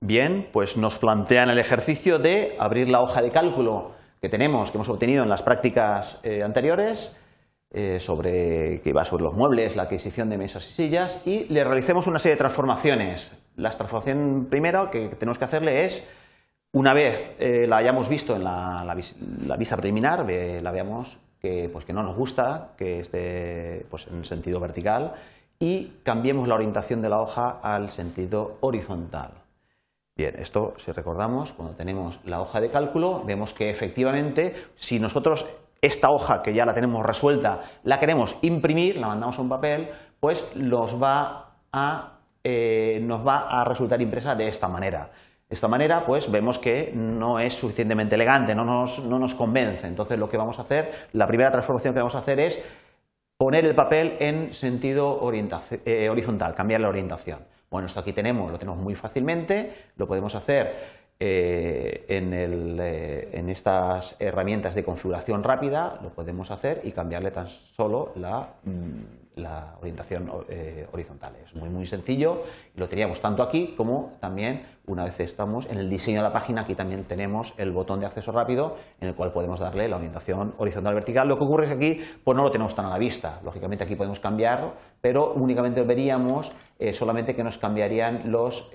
Bien, pues nos plantean el ejercicio de abrir la hoja de cálculo que tenemos, que hemos obtenido en las prácticas eh, anteriores, eh, sobre que va sobre los muebles, la adquisición de mesas y sillas, y le realicemos una serie de transformaciones. La transformación primero que tenemos que hacerle es, una vez eh, la hayamos visto en la, la, vista preliminar, la veamos pues, que, no nos gusta, que esté pues, en sentido vertical, y cambiemos la orientación de la hoja al sentido horizontal. Bien, esto si recordamos, cuando tenemos la hoja de cálculo, vemos que efectivamente si nosotros esta hoja que ya la tenemos resuelta la queremos imprimir, la mandamos a un papel, pues eh, nos va a resultar impresa de esta manera. De esta manera, pues vemos que no es suficientemente elegante, no nos, convence. Entonces, lo que vamos a hacer, la primera transformación que vamos a hacer es poner el papel en sentido eh, horizontal, cambiar la orientación. Bueno, esto aquí tenemos, lo tenemos muy fácilmente, lo podemos hacer eh, eh, en, estas herramientas de configuración rápida lo podemos hacer y cambiarle tan solo la, mm, orientación eh, horizontal. Es muy, muy sencillo y lo teníamos tanto aquí como también una vez estamos en el diseño de la página, aquí también tenemos el botón de acceso rápido en el cual podemos darle la orientación horizontal vertical. Lo que ocurre es que aquí pues no lo tenemos tan a la vista. Lógicamente aquí podemos cambiarlo, pero únicamente veríamos solamente que nos cambiarían los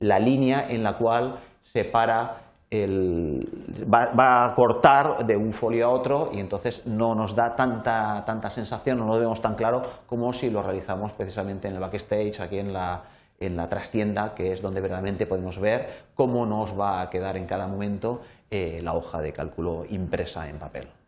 la línea en la cual separa el, va, a cortar de un folio a otro y entonces no nos da tanta, tanta sensación, no lo vemos tan claro como si lo realizamos precisamente en el backstage, aquí en la, en la trastienda, que es donde verdaderamente podemos ver cómo nos va a quedar en cada momento eh, la hoja de cálculo impresa en papel.